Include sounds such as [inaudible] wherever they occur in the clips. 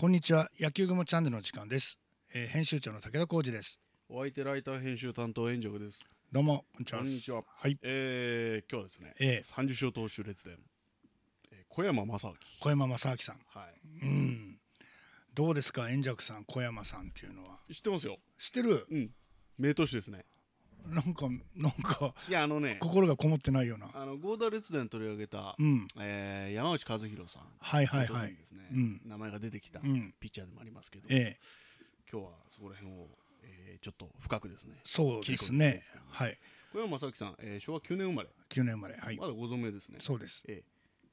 こんにちは野球雲チャンネルの時間です、えー、編集長の武田浩二ですお相手ライター編集担当円城ですどうもこんにちはこんにちははいえー、今日はですね、えー、30勝投手列伝、えー、小山正明小山正明さんはいうんどうですか円尺さん小山さんっていうのは知ってますよ知ってるうん名投手ですねなんかなんかいやあのね心がこもってないようなあのゴーダ列伝取り上げた、うんえー、山内和弘さんはいはいはいですね、うん、名前が出てきたピッチャーでもありますけど、ええ、今日はそこら辺を、えー、ちょっと深くですねそうですね、はい小山正樹さん、えー、昭和9年生まれ9年生まれはいまだご存命ですねそうですえ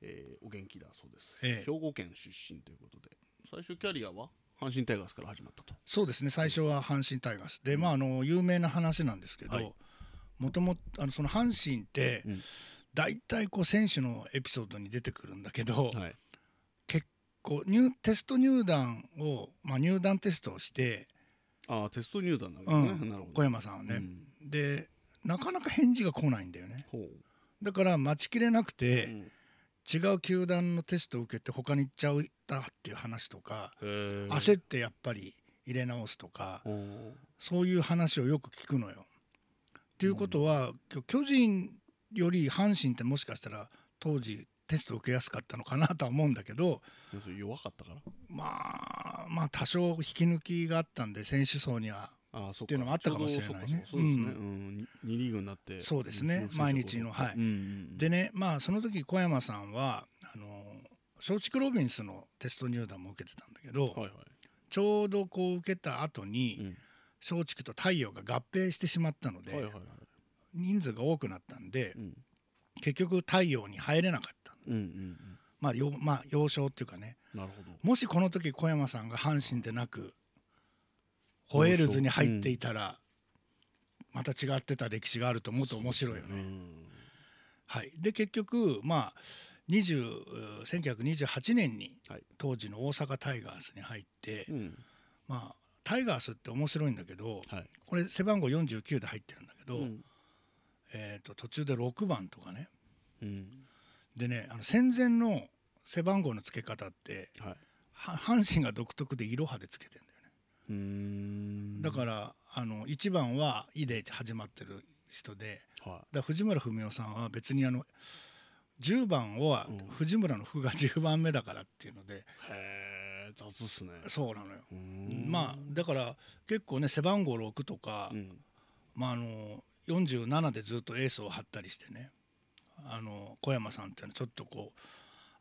ええー、お元気だそうです、ええ、兵庫県出身ということで最初キャリアは阪神タイガースから始まったとそうですね最初は阪神タイガースで、まあ、あの有名な話なんですけどもともとその阪神って、うん、大体こう選手のエピソードに出てくるんだけど、はい、結構入テスト入団を、まあ、入団テストをしてあテスト入団だね、うん、なるほど小山さんはね、うん、でなかなか返事が来ないんだよねだから待ちきれなくて、うん違う球団のテストを受けて他に行っちゃったっていう話とか焦ってやっぱり入れ直すとかそういう話をよく聞くのよ。っていうことは、うん、巨人より阪神ってもしかしたら当時テスト受けやすかったのかなとは思うんだけど弱かったからまあまあ多少引き抜きがあったんで選手層にはっていうのもあったかもしれないね。そうですね、二リーグになってそうですね毎日のはい、でねまあその時小山さんはあの松竹ロビンスのテスト入団も受けてたんだけど、ちょうどこう受けた後に、松竹と太陽が合併してしまったので、人数が多くなったんで、結局太陽に入れなかった、まあ、まあ幼少っていうかねもしこの時小山さんが阪神でなくホエールズに入っていたらまた違ってた歴史があると思うと面白いよね。はい、で結局まあ1928年に当時の大阪タイガースに入って、はい、まあタイガースって面白いんだけど、はい、これ背番号49で入ってるんだけど、うん、えー、と途中で6番とかね、うん、でねあの戦前の背番号の付け方って、はい、阪神が独特でいろはでつけてるだからあの1番は「い」で始まってる人で、はい、だ藤村文雄さんは別にあの10番は藤村の「ふ」が10番目だからっていうので、うん、へえ雑っすねそうなのよまあだから結構ね背番号6とか、うん、まああの47でずっとエースを張ったりしてねあの小山さんっていうのはちょっとこう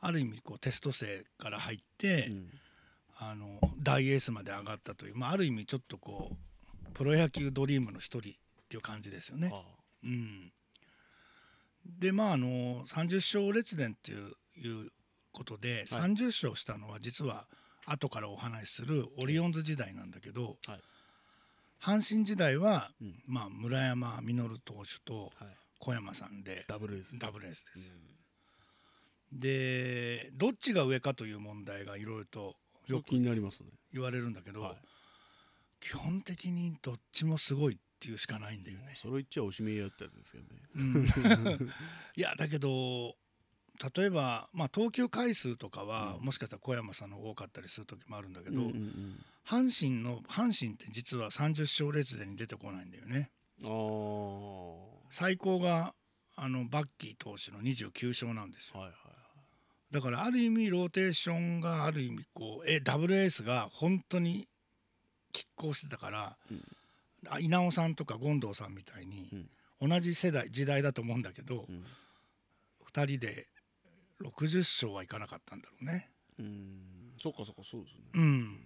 ある意味こうテスト生から入って、うんあの大エースまで上がったという、まあ、ある意味ちょっとこうプロ野球ドリームの一人っていう感じですよね。うん、でまああの30勝列伝っていうことで、はい、30勝したのは実は後からお話しするオリオンズ時代なんだけど、はい、阪神時代は、うん、まあ、村山実投手と小山さんで、はい、ダブルエースダブルエースです。うん、でどっちが上かという問題がいろいろとよく気になりますね言われるんだけど、はい、基本的にどっちもすごいっていうしかないんだよねそれ言っちゃおしめやってやつですけどね、うん、[laughs] いやだけど例えば、まあ、投球回数とかは、うん、もしかしたら小山さんの多かったりする時もあるんだけど、うんうんうん、阪神の阪神って実は30勝列でに出てこないんだよね。最高があのバッキー投手の29勝なんですよ。はいはいだからある意味ローテーションがある意味こうえダブルエースが本当に拮抗してたから、うん、稲尾さんとか権藤さんみたいに、うん、同じ世代時代だと思うんだけど、うん、2人で60勝はいかなかったんだろうね。うんそっかそっかそうですね。うん、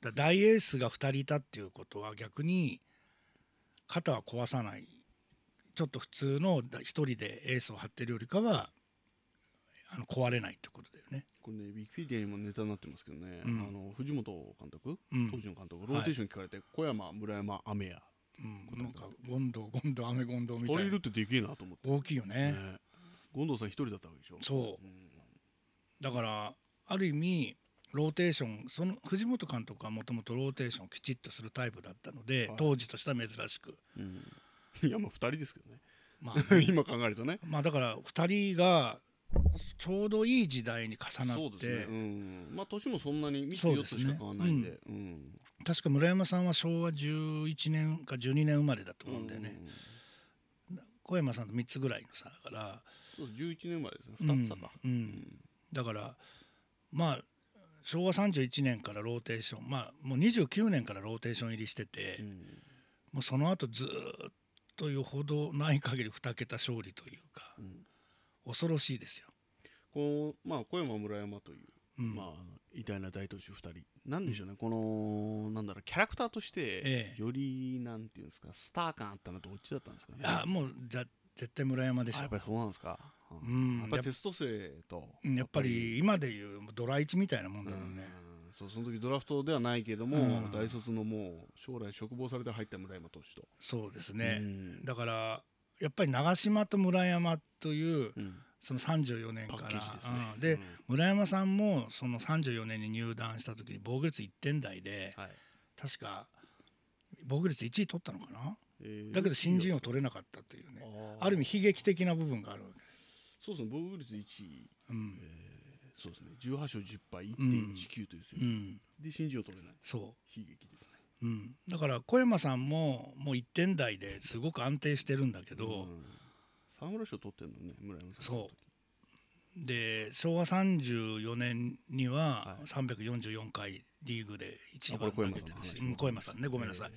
だ大エースが2人いたっていうことは逆に肩は壊さないちょっと普通の1人でエースを張ってるよりかはあの壊れないってことだよね。これねビキペディア今ネタになってますけどね、うん、あの藤本監督、うん、当時の監督ローテーション聞かれて、はい、小山村山雨やうん、なんかゴンドゴンドアメゴンドみたいな。人いるってでけえなと思って。大きいよね。ゴンドさん一人だったわけでしょ。そう。うん、だからある意味ローテーションその藤本監督はもともとローテーションをきちっとするタイプだったので、はい、当時としては珍しく。うん、いやまあ2人ですけどね。まあ、[laughs] 今考えるとね。まあだから2人がちょうどいい時代に重なって、ねうん、まあ年もそんなにつ4つしか変わらないんで、ねうん、確か村山さんは昭和11年か12年生まれだと思うんだよね、小山さんと3つぐらいの差だからそう11年生まれですね2つ差か、だからまあ昭和31年からローテーションまあもう29年からローテーション入りしてて、もうその後ずっとよほどない限り2桁勝利というか、うん、恐ろしいですよ。こうまあ、小山村山という、うん、まあ、偉大な大都市2人なんでしょうね、うん、このなんだろうキャラクターとして、ええ、よりなんていうんですかスター感あったのはどっちだったんですかね。いやもうじゃ絶対村山でしょやっぱりそうなんですか、うん、やっぱりテスト生とやっぱり今でいうドラ1みたいなもんだよね、うん、そうその時ドラフトではないけども、うん、大卒のもう将来嘱望されて入った村山投手とそうですね、だからやっぱり長島と村山という、その34年から、ねうん、で、うん、村山さんもその34年に入団した時に防御率1点台で、はい、確か防御率1位取ったのかな、えー、だけど新人を取れなかったというねある意味悲劇的な部分があるわけそうですね防御率1位、うんえー、そうですね18勝10敗1.19という成績、うん、で新人を取れないそう悲劇ですねうん、だから小山さんももう1点台ですごく安定してるんだけど、うん、賞取ってんのね村山さんそうで昭和34年には344回リーグで1番投げてるし、はい、小山さんねごめんなさい。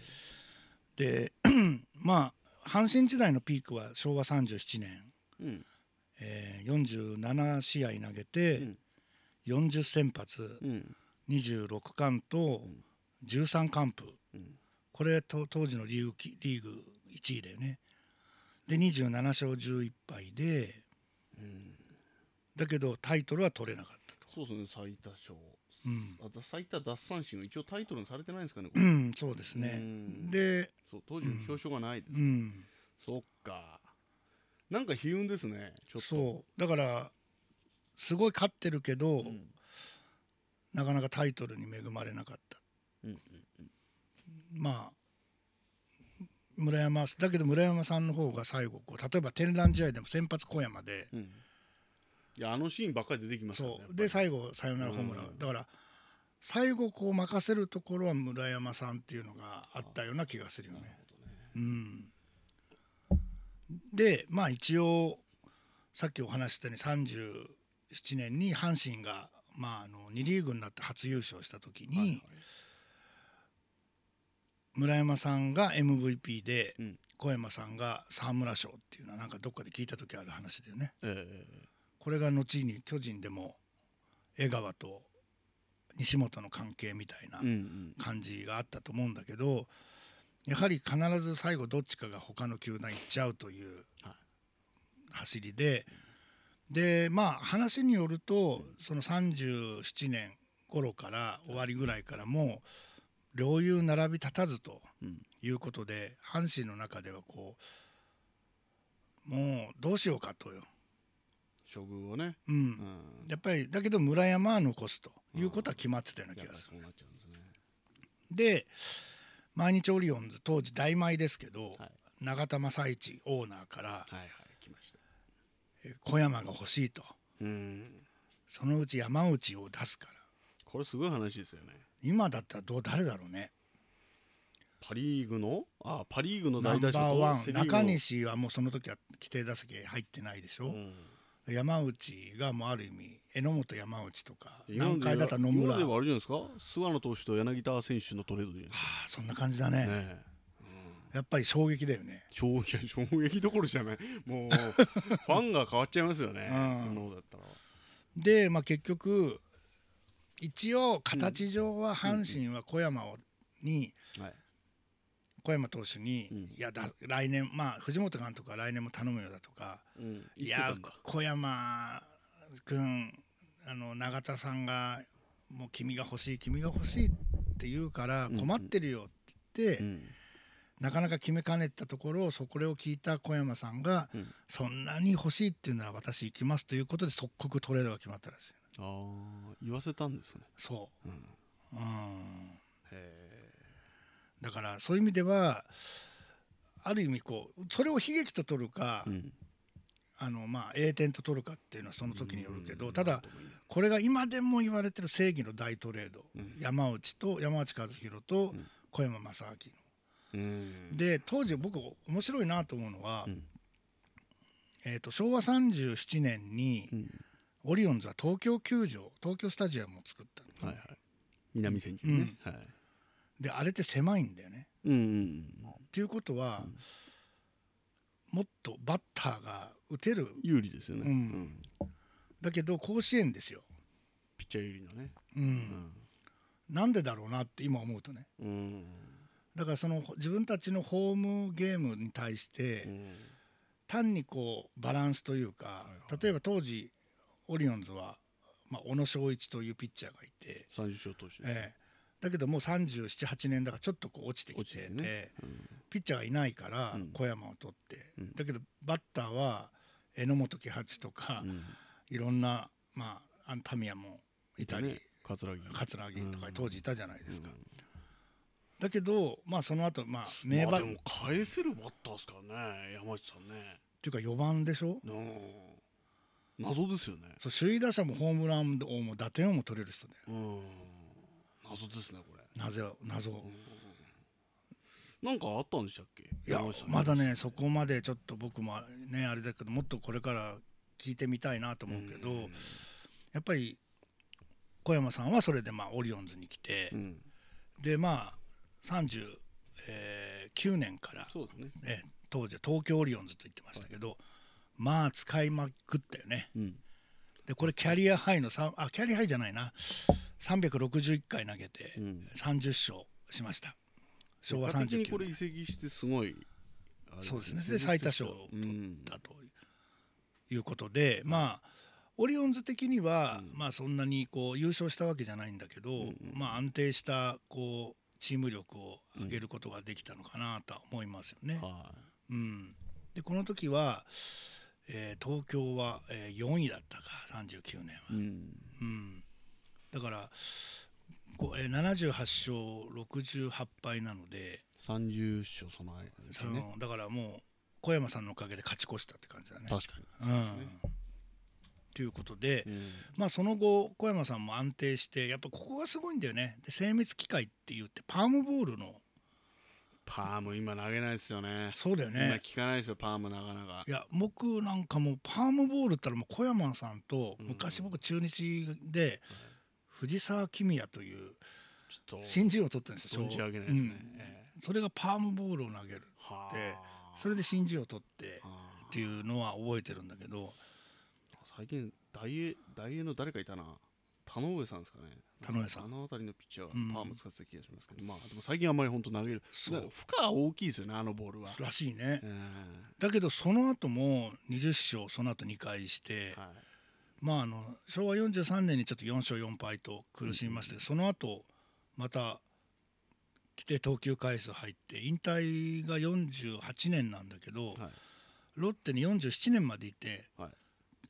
で [clears throat] まあ阪神時代のピークは昭和37年、うん、えー、47試合投げて、40先発、うん、26冠と。うん13完封、うん、これと当時のリーグリーグ1位だよねで27勝11敗で、うん、だけどタイトルは取れなかったとそうですね最多勝、うん、あ最多奪三振一応タイトルにされてないんですかねうんそうですねでそう当時の表彰がないです、ね、うん、そっかなんか悲運ですねちょっとそうだからすごい勝ってるけど、うん、なかなかタイトルに恵まれなかったまあ村山だけど村山さんの方が最後こう例えば天覧試合でも先発小山で、うん、いやあのシーンばっかり出てきますよねで最後サヨナラホームラン、うん、だから最後こう任せるところは村山さんっていうのがあったような気がするよね。ねうん、でまあ一応さっきお話したように37年に阪神が、まあ、あの2リーグになって初優勝した時に、はいはい村山さんが MVP で、小山さんが沢村賞っていうのはなんかどっかで聞いた時ある話だよね。えー、これが後に巨人でも江川と西本の関係みたいな感じがあったと思うんだけど、うんうん、やはり必ず最後どっちかが他の球団行っちゃうという走りで、でまあ話によるとその37年頃から終わりぐらいからも両雄並び立たずということで、うん、阪神の中ではこうもうどうしようかとよ処遇をね、うんうん、やっぱりだけど村山は残すということは決まってたような気がする。で、ね、毎日オリオンズ当時大米ですけど、はい、永田正一オーナーから、はいはい、小山が欲しいと、そのうち山内を出すからこれすごい話ですよね。今だったらどう誰だろうねパ・リーグのあパ・リーグの代打者中西はもうその時は規定打席入ってないでしょ、うん、山内がもうある意味榎本山内とか何回だったら野村今ではあれじゃないですか諏野投手と柳田選手のトレードで、はあ、そんな感じだねねやっぱり衝撃だよね衝撃 [laughs] 衝撃どころじゃないもうファンが変わっちゃいますよね、うん、のだったらで、まあ、結局一応形上は阪神は小山をに、小山投手に、いやだ来年まあ藤本監督は来年も頼むよだとか、いや小山君あの永田さんがもう君が欲しい君が欲しいって言うから困ってるよって言って、なかなか決めかねたところそこを聞いた小山さんが、そんなに欲しいっていうなら私行きますということで即刻トレードが決まったらしい。ああ言わせたんですねそう、うんうん、だからそういう意味ではある意味こうそれを悲劇と取るか、うん、あのまあ栄転と取るかっていうのはその時によるけど、ただこれが今でも言われてる正義の大トレード、うん、山内と山内和弘と小山正明の。で当時僕面白いなと思うのは、えー、と昭和37年に、うんオリオンズは東京球場東京スタジアムを作った、はいはい、南千住ね、うん、はい、であれって狭いんだよね。うんうん、っていうことは、うん、もっとバッターが打てる有利ですよね、うん、だけど甲子園ですよピッチャー有利のね、うんなんでだろうなって今思うとね、うん、だからその自分たちのホームゲームに対して、単にこうバランスというか、例えば当時オリオンズは、まあ、小野正一というピッチャーがいて30勝投手です、えだけどもう378年だからちょっとこう落ちてきてて、ねうん、ピッチャーがいないから小山を取って、うん、だけどバッターは榎本喜八とか、うん、いろんな、まあ、タミヤもいたり、桂木桂木とか当時いたじゃないですか。だけど、まあ、その後、まあ、名バッター。でも返せるバッターですからね、山内さんね。っていうか4番でしょ、う謎ですよねそう首位打者もホームラン王も打点王も取れる人でう謎ですねこれなぜ謎、なんかあったんでしたっけいやまだねそこまでちょっと僕もねあれだけどもっとこれから聞いてみたいなと思うけど、うやっぱり小山さんはそれでまあオリオンズに来て、うん、でまあ39年から、ね、当時東京オリオンズと言ってましたけど、はいまあ使いまくったよね、うん、でこれキャリアハイのあキャリアハイじゃないな361回投げて30勝しました、うん、昭和39年これ移籍してすごいそうですねで最多勝を取ったということで、うん、まあオリオンズ的には、まあそんなにこう優勝したわけじゃないんだけど、うんうん、まあ安定したこうチーム力を上げることができたのかなとは思いますよね。うん、うん、でこの時はえー、東京は、えー、4位だったか39年は、うん、うん、だからえー、78勝68敗なので30勝その間、ね、だからもう小山さんのおかげで勝ち越したって感じだね確かに、うん、ということで、うん、まあ、その後小山さんも安定してやっぱここがすごいんだよねで精密機械って言ってパームボールのパーム今投げないですよねそうだよね今聞かないですよパームなかなかいや僕なんかもうパームボールったらもう小山さんと昔僕中日で藤沢公也という新人を取ってるんですよ存じ上げないですね、うん、それがパームボールを投げるってそれで新人を取ってっていうのは覚えてるんだけど最近大英大英の誰かいたな田上さんですかね田上さんあの辺りのピッチャーはパーも使ってた気がしますけど、うん、まあでも最近あんまり本当投げる負荷は大きいですよねあのボールはらしいね、だけどその後も20勝その後2回して、はい、まああの昭和43年にちょっと4勝4敗と苦しみまして、うん、その後また規定投球回数入って引退が48年なんだけど、はい、ロッテに47年までいて、はい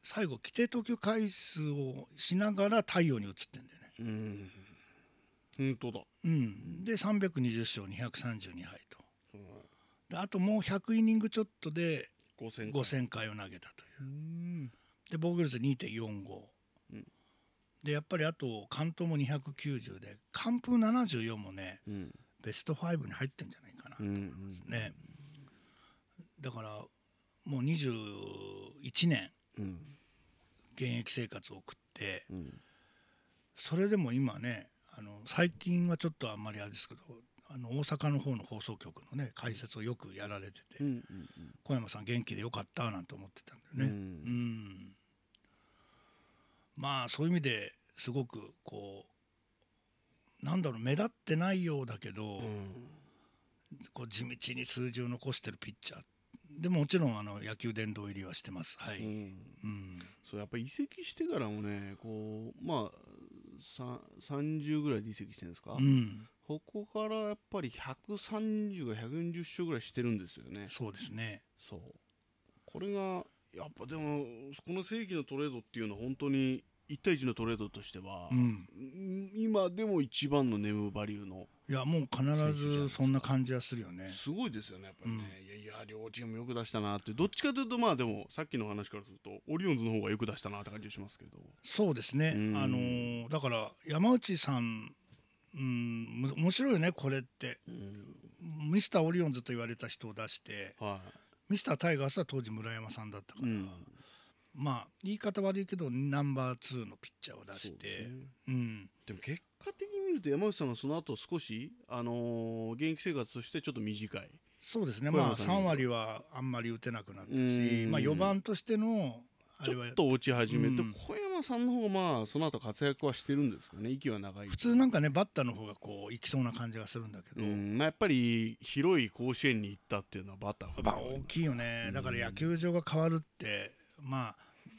最後規定投球回数をしながら太陽に移ってんだよね。うん本当だ、うん、で320勝232敗と、うん、であともう100イニングちょっとで5000回 ,5000 回を投げたという、うで防御率2.45、うん、でやっぱりあと完投も290で完封74もね、うん、ベスト5に入ってんじゃないかなと思いますね、だからもう21年現役生活を送って、うん、それでも今ねあの最近はちょっとあんまりあれですけどあの大阪の方の放送局のね解説をよくやられてて、うんうんうん、小山さん元気でよかったなんて思ってたんだよね。うん、うん、まあそういう意味ですごくこうなんだろう目立ってないようだけど、こう地道に数字を残してるピッチャーっでももちろんあの野球殿堂入りはしてます。はい。うん。うん、そうやっぱり移籍してからもね、こうまあ三三十ぐらいで移籍してるんですか。うん。ここからやっぱり百三十が140勝ぐらいしてるんですよね。そうですね。そう。これがやっぱでもこの世紀のトレードっていうのは本当に1対1のトレードとしては、うん、今でも一番のネームバリューのいやもう必ずそんな感じはするよねすごいですよねやっぱりね、うん、いやいや両チームよく出したなってどっちかというとまあでもさっきの話からするとオリオンズの方がよく出したなって感じがしますけどそうですね、あのー、だから山内さんうん面白いよねこれって、ミスターオリオンズと言われた人を出して、はい、ミスタータイガースは当時村山さんだったから、うんまあ言い方悪いけどナンバー2のピッチャーを出して、ね、うん、でも結果的に見ると山内さんがその後少し、あのー、現役生活としてちょっと短いそうですね、まあ、3割はあんまり打てなくなったし、まあ、4番としてのちょっと落ち始めて、うん、小山さんの方まあその後活躍はしてるんですかね息は長い普通なんかねバッターの方がこういきそうな感じがするんだけど、まあ、やっぱり広い甲子園に行ったっていうのはバッターあ、大きいよね、だから野球場が変わるってまあ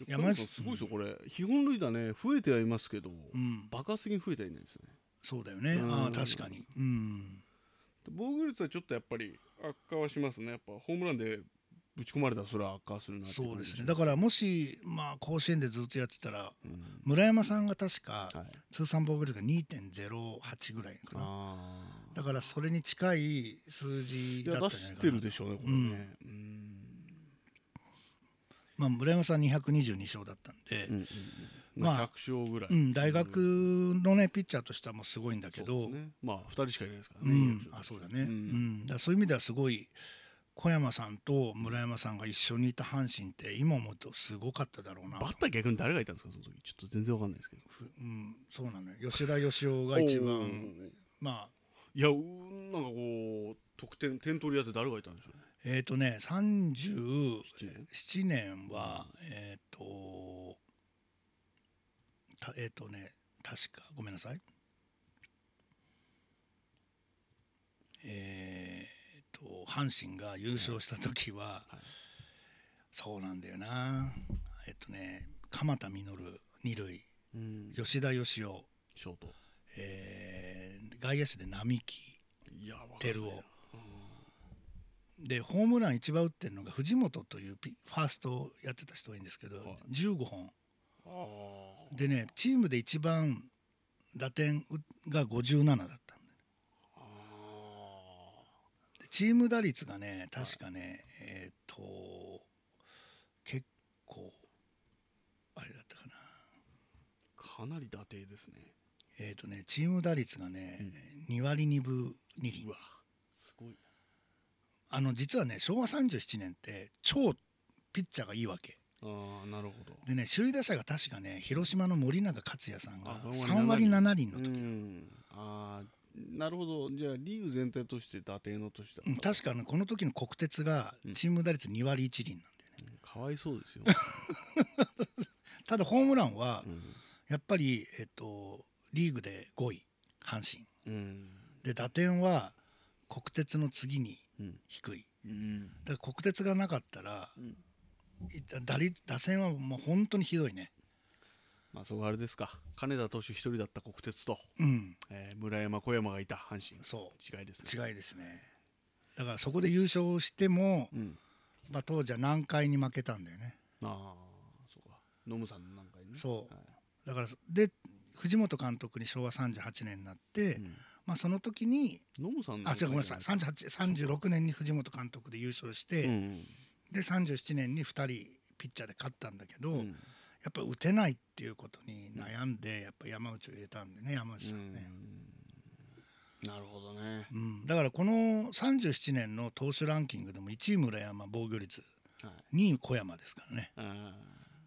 山下すごいですよこれ基本類だね増えてはいますけど、うん、すぎ増えてはいないですねそうだよね、あ確かに、うん、防御率はちょっとやっぱり悪化はしますねやっぱホームランでぶち込まれたらそれは悪化するなそうですねだからもし、まあ、甲子園でずっとやってたら、うん、村山さんが確か、通算防御率が2.08ぐらいかなだからそれに近い数字だったんじゃないかな出してるでしょうねこれね、うんまあ、村山さん222勝だったんで、うんうんうん、まあ、100勝ぐらい、うん、大学の、ね、ピッチャーとしてはもうすごいんだけど、ね、まあ、2人しかいないですからね、うん、あそうだね、うん、だそういう意味ではすごい小山さんと村山さんが一緒にいた阪神って今思うとすごかっただろうなバッター逆に誰がいたんですかその時ちょっと全然わかんないですけど、うん、そうなのよ吉田義雄が一番まあいやなんかこう得点点取り屋って誰がいたんでしょうねえっ、ー、とね37年はえっ、ー、とえっ、ー、とね確かごめんなさいえっと阪神が優勝した時は、はい、そうなんだよなえっとね鎌田実二塁、うん、吉田義雄ショート、えー、外野手で並木照夫でホームラン一番打ってるのが藤本というファーストをやってた人がいいんですけど、はい、15本でねチームで一番打点が57だったんでチーム打率がね確かね、はい、えっ、ー、と結構あれだったかなかなり打点ですねえっ、ー、とねチーム打率がね、うん、2割2分2厘すごいなあの実はね昭和37年って超ピッチャーがいいわけ。あなるほどでね首位打者が確かね広島の森永克也さんが3割7厘の時ああなるほどじゃあリーグ全体として打点の年だ、うん、確かねこの時の国鉄がチーム打率2割1厘なんだよね、うん、かわいそうですよ [laughs] ただホームランはやっぱり、えっと、リーグで5位阪神、うん、で打点は国鉄の次に低い、うん、だから国鉄がなかったら、うん、打打線はもう本当にひどいねまあそこあれですか金田投手一人だった国鉄と、うんえー、村山小山がいた阪神そう違いですね違いですねだからそこで優勝しても、うん、まあ、当時は南海に負けたんだよねああそうかノムさんの南海ねそう、はい、だからで藤本監督に昭和38年になって、うんまあ、その時にノムさんあ違うごめんなさい36年に藤本監督で優勝して、で37年に2人ピッチャーで勝ったんだけど、うん、やっぱ打てないっていうことに悩んで、やっぱ山内を入れたんでね山内さんね。なるほどね、うん、だからこの37年の投手ランキングでも1位村山防御率、はい、2位小山ですからね。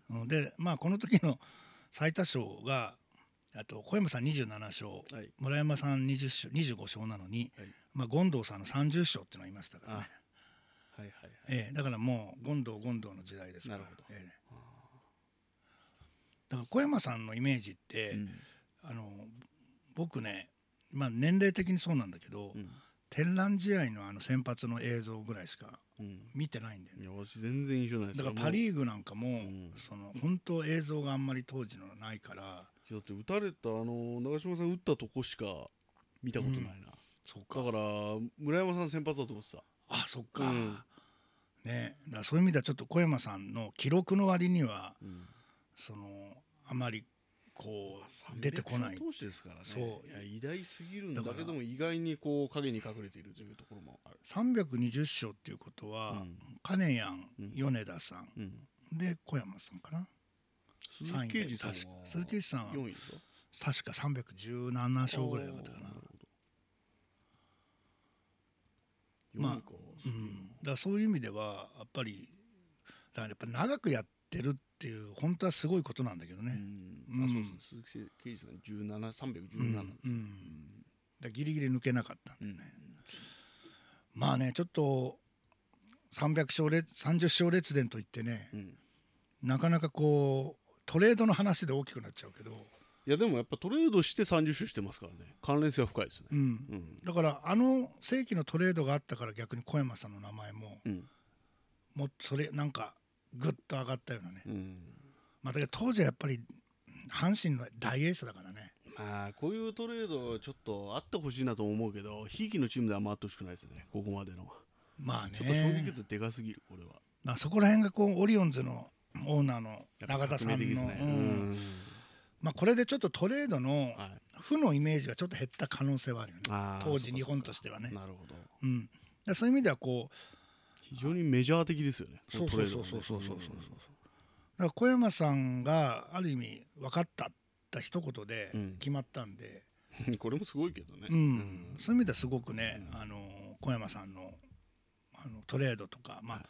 うん、でまあこの時の最多勝があと小山さん27勝、はい、村山さん20勝25勝なのに、はい、まあ、権藤さんの30勝っていうのはいましたからね。はいはいはい、えー、だからもう権藤権藤の時代ですから。なるほど、ええ、だから小山さんのイメージって、うん、あの僕ね、まあ、年齢的にそうなんだけど、うん、天覧試合のあの先発の映像ぐらいしか見てないんだよね。うん、全然印象ないだからパ・リーグなんかも、うん、その本当映像があんまり当時のないからだって打たれたあの長嶋さん打ったとこしか見たことないな、うん、そっかだから村山さん先発だと思ってたあそっか、うん、ねだそういう意味ではちょっと小山さんの記録の割には、うん、そのあまりこう出てこない投手ですからねそういや偉大すぎるんだけども意外にこう影に隠れているというところもある320勝っていうことは、うん、金谷米田さん、で小山さんかな鈴木刑事さんは鈴木刑事さん4位か確か317勝ぐらいだったかなまあ、うん、だそういう意味ではやっぱりだやっぱ長くやってるっていう本当はすごいことなんだけどね。うんあそうですね、鈴木刑事さん十七三百十七です。うん、うん、だギリギリ抜けなかったんでね。うん、まあねちょっと三百勝列三十勝列伝といってね、うん、なかなかこうトレードの話で大きくなっちゃうけどいやでもやっぱトレードして30周してますからね関連性は深いですね、うんうん、だからあの世紀のトレードがあったから逆に小山さんの名前も、うん、もそれなんかぐっと上がったようなね、まあ、だけど当時はやっぱり阪神の大エースだからねまあこういうトレードちょっとあってほしいなと思うけどひいきのチームでは回ってほしくないですねここまでのまあねちょっと衝撃うと、でかすぎるこれはそこら辺がこうオリオンズのオーナーの永田さんの、ねうん、まあ、これでちょっとトレードの負のイメージがちょっと減った可能性はあるよね、はい、当時日本としてはね。なるほど、うん、そういう意味ではこう非常にメジャー的ですよね。そうそうそうそうそうそうそう。だから小山さんがある意味分かったった一言で決まったんで、うん、これもすごいけどね、うん、そういう意味ではすごくね、あの小山さんのあのトレードとか、まあ、はい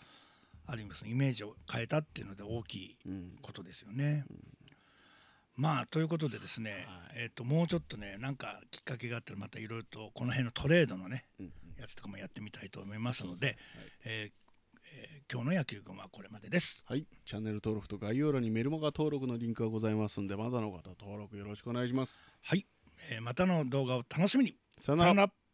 ある意味そのイメージを変えたっていうので大きいことですよね。うんうん、まあということでですね、はい、えー、ともうちょっとねなんかきっかけがあったらまたいろいろとこの辺のトレードのね、うんうん、やつとかもやってみたいと思いますので、えー今日の野球群はこれまでです。はい、チャンネル登録と概要欄にメルマガ登録のリンクがございますんで、まだの方登録よろしくお願いします。はい、えー、またの動画を楽しみに。さよなら。